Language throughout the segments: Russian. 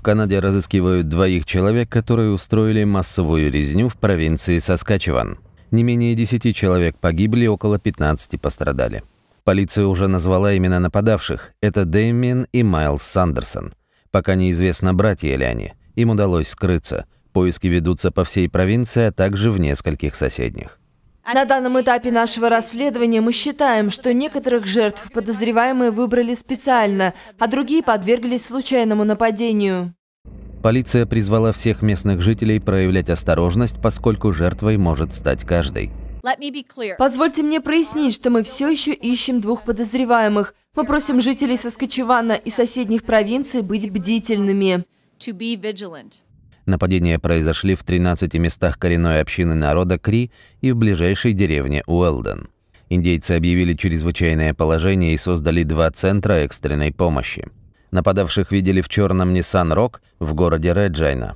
В Канаде разыскивают двоих человек, которые устроили массовую резню в провинции Саскачеван. Не менее 10 человек погибли, около 15 пострадали. Полиция уже назвала имена нападавших. Это Дэмин и Майлз Сандерсон. Пока неизвестно, братья ли они. Им удалось скрыться. Поиски ведутся по всей провинции, а также в нескольких соседних. На данном этапе нашего расследования мы считаем, что некоторых жертв подозреваемые выбрали специально, а другие подверглись случайному нападению. Полиция призвала всех местных жителей проявлять осторожность, поскольку жертвой может стать каждый. Позвольте мне прояснить, что мы все еще ищем двух подозреваемых. Мы просим жителей Соскочевана и соседних провинций быть бдительными. Нападения произошли в 13 местах коренной общины народа Кри и в ближайшей деревне Уэлден. Индейцы объявили чрезвычайное положение и создали два центра экстренной помощи. Нападавших видели в черном Nissan Рок в городе Реджайна.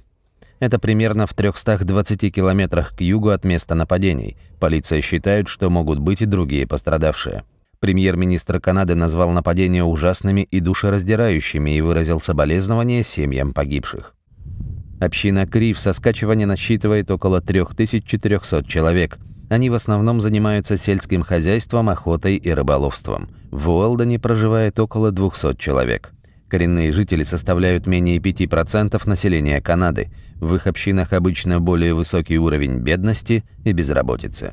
Это примерно в 320 километрах к югу от места нападений. Полиция считает, что могут быть и другие пострадавшие. Премьер-министр Канады назвал нападения ужасными и душераздирающими и выразил соболезнования семьям погибших. Община Кри в соскачивании насчитывает около 3400 человек. Они в основном занимаются сельским хозяйством, охотой и рыболовством. В Уолдоне проживает около 200 человек. Коренные жители составляют менее 5% населения Канады. В их общинах обычно более высокий уровень бедности и безработицы.